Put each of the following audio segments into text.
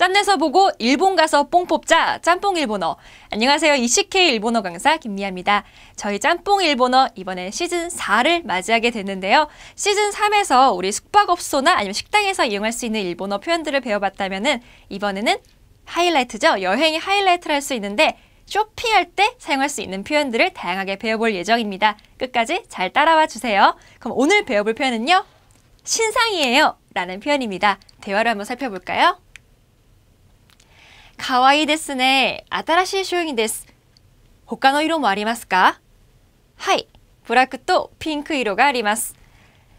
짠내서 보고 일본 가서 뽕 뽑자 짬뽕 일본어 안녕하세요 이시케 일본어 강사 김미아입니다 저희 짬뽕 일본어 이번에 시즌 4를 맞이하게 됐는데요 시즌 3에서 우리 숙박업소나 아니면 식당에서 이용할 수 있는 일본어 표현들을 배워봤다면 이번에는 하이라이트죠 여행이 하이라이트를 할 수 있는데 쇼핑할 때 사용할 수 있는 표현들을 다양하게 배워볼 예정입니다 끝까지 잘 따라와 주세요 그럼 오늘 배워볼 표현은요 신상이에요 라는 표현입니다 대화를 한번 살펴볼까요? かわいいですね。新しい商品です。他の色もありますかはい。ブラックとピンク色があります。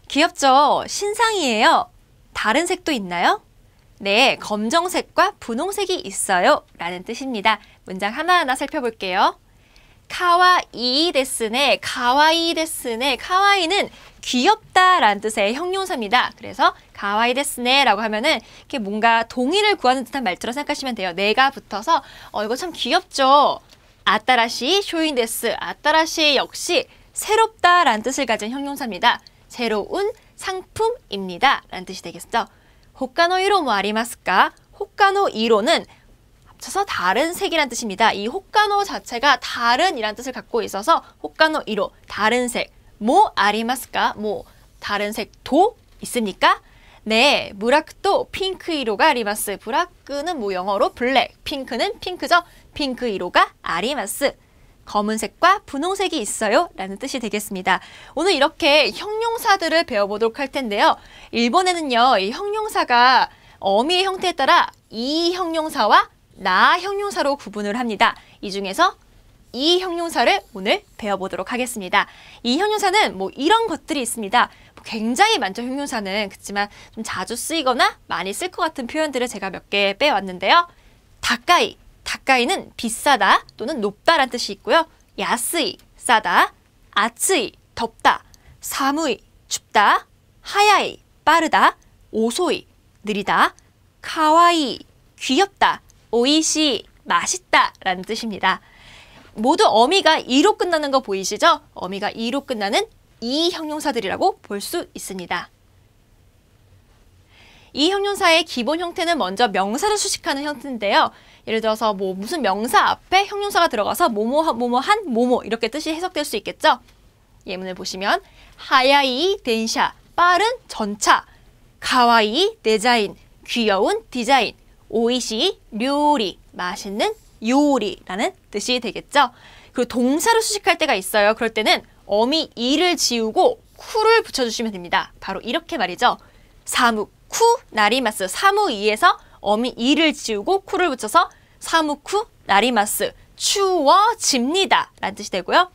귀엽죠? 신상이에요. 다른 색도 있나요? 네, 검정색과 분홍색이 있어요. 라는 뜻입니다. 문장 하나하나 살펴볼게요. 카와이 데스네, 카와이 데스네, 카와이는 귀엽다라는 뜻의 형용사입니다. 그래서 가와이 데스네라고 하면은 이렇게 뭔가 동의를 구하는 듯한 말투로 생각하시면 돼요. 내가 붙어서 어 이거 참 귀엽죠. 아따라시 쇼인데스 아따라시 역시 새롭다라는 뜻을 가진 형용사입니다. 새로운 상품입니다. 라는 뜻이 되겠죠. 호카노 이로 뭐 아리마스까? 호카노 이로는 합쳐서 다른 색이란 뜻입니다. 이 호카노 자체가 다른이란 뜻을 갖고 있어서 호카노 1호 다른 색뭐 아리마스까 뭐 다른 색도 있습니까? 네, 무라크도 핑크 1호가 아리마스. 브라크는 뭐 영어로 블랙, 핑크는 핑크죠. 핑크 1호가 아리마스. 검은색과 분홍색이 있어요 라는 뜻이 되겠습니다. 오늘 이렇게 형용사들을 배워보도록 할 텐데요. 일본에는요, 이 형용사가 어미의 형태에 따라 이 형용사와 나 형용사로 구분을 합니다. 이 중에서 이 형용사를 오늘 배워보도록 하겠습니다. 이 형용사는 뭐 이런 것들이 있습니다. 뭐 굉장히 많죠, 형용사는. 그렇지만 좀 자주 쓰이거나 많이 쓸 것 같은 표현들을 제가 몇 개 빼왔는데요. 가까이, 가까이는 비싸다 또는 높다란 뜻이 있고요. 야스이, 싸다, 아츠이, 덥다, 사무이, 춥다, 하야이, 빠르다, 오소이, 느리다, 카와이, 귀엽다, 오이시 맛있다 라는 뜻입니다. 모두 어미가 이로 끝나는 거 보이시죠? 어미가 이로 끝나는 이 형용사들이라고 볼 수 있습니다. 이 형용사의 기본 형태는 먼저 명사를 수식하는 형태인데요. 예를 들어서 뭐 무슨 명사 앞에 형용사가 들어가서 모모 한 모모 이렇게 뜻이 해석될 수 있겠죠. 예문을 보시면 하야이 덴샤 빠른 전차 가와이 디자인 귀여운 디자인 오이시 요리 맛있는 요리라는 뜻이 되겠죠. 그 동사로 수식할 때가 있어요. 그럴 때는 어미 이를 지우고 쿠를 붙여주시면 됩니다. 바로 이렇게 말이죠. 사무 쿠 나리마스 사무 이에서 어미 이를 지우고 쿠를 붙여서 사무 쿠 나리마스 추워집니다 라는 뜻이 되고요.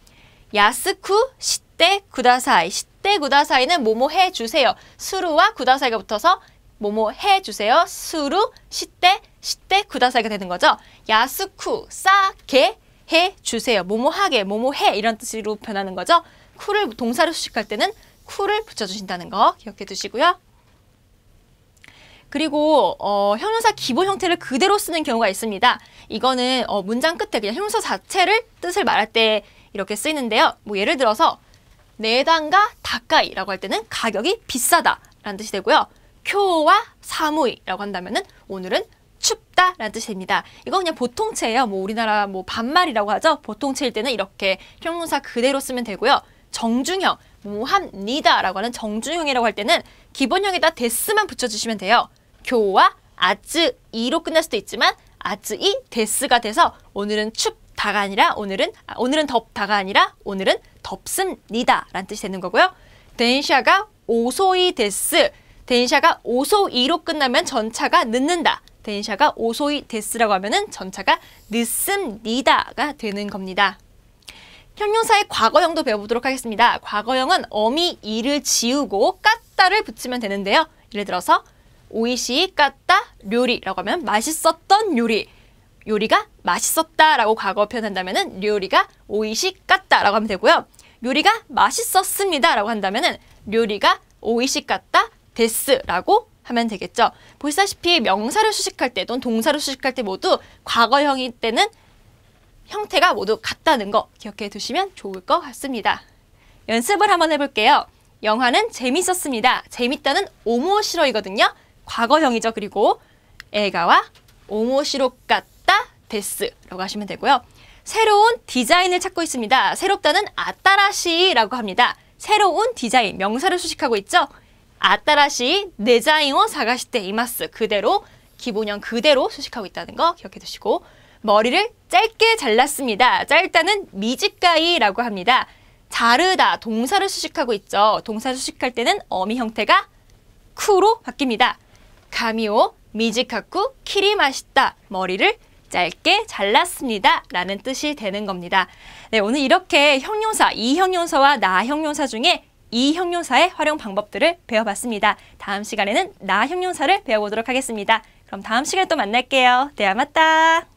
야스쿠 시대 구다사이 시대 구다사이는 뭐뭐 해주세요. 수루와 구다사이가 붙어서 뭐뭐 해주세요. 수루, 시떼, 시떼, 구다사이가 되는 거죠. 야스쿠, 싸게, 해주세요. 뭐뭐 하게, 뭐뭐 해 이런 뜻으로 변하는 거죠. 쿠를 동사로 수식할 때는 쿠를 붙여주신다는 거 기억해 두시고요. 그리고 어, 형용사 기본 형태를 그대로 쓰는 경우가 있습니다. 이거는 어, 문장 끝에 그냥 형용사 자체를 뜻을 말할 때 이렇게 쓰이는데요. 뭐 예를 들어서 내단과 닭가이라고 할 때는 가격이 비싸다 라는 뜻이 되고요. 학와 사무이라고 한다면은 오늘은 춥다라는 뜻이됩니다 이거 그냥 보통체예요. 뭐 우리나라 뭐 반말이라고 하죠. 보통체일 때는 이렇게 형용사 그대로 쓰면 되고요. 정중형, 뭐합니다라고 하는 정중형이라고 할 때는 기본형에다 데스만 붙여주시면 돼요. 교와 아즈 이로 끝날 수도 있지만 아즈 이 데스가 돼서 오늘은 춥다가 아니라 오늘은 아, 오늘은 덥다가 아니라 오늘은 덥습니다라는 뜻이 되는 거고요. 덴샤가 오소이 데스 대인샤가 오소이로 끝나면 전차가 늦는다. 대인샤가 오소이 데스라고 하면은 전차가 늦습니다가 되는 겁니다. 형용사의 과거형도 배워보도록 하겠습니다. 과거형은 어미 이를 지우고 깠다를 붙이면 되는데요. 예를 들어서 오이시 깠다 요리라고 하면 맛있었던 요리 요리가 맛있었다라고 과거 표현한다면 은 요리가 오이시 깠다라고 하면 되고요. 요리가 맛있었습니다라고 한다면 은 요리가 오이시 깠다 데스라고 하면 되겠죠. 보시다시피 명사를 수식할 때 또는 동사를 수식할 때 모두 과거형일 때는 형태가 모두 같다는 거 기억해 두시면 좋을 것 같습니다. 연습을 한번 해볼게요. 영화는 재밌었습니다. 재밌다는 오모시로이거든요. 과거형이죠. 그리고 애가와 오모시로 같다 데스라고 하시면 되고요. 새로운 디자인을 찾고 있습니다. 새롭다는 아따라시라고 합니다. 새로운 디자인, 명사를 수식하고 있죠. 아따라시 내자잉어 사가시대 이마스 그대로 기본형 그대로 수식하고 있다는 거 기억해 두시고 머리를 짧게 잘랐습니다. 짧다는 미지가이라고 합니다. 자르다 동사를 수식하고 있죠. 동사 수식할 때는 어미 형태가 쿠로 바뀝니다. 가미오 미지카쿠 키리 맛있다 머리를 짧게 잘랐습니다. 라는 뜻이 되는 겁니다. 네, 오늘 이렇게 형용사, 이형용사와 나형용사 중에 이 형용사의 활용 방법들을 배워봤습니다. 다음 시간에는 나 형용사를 배워보도록 하겠습니다. 그럼 다음 시간에 또 만날게요. 대화 맞다.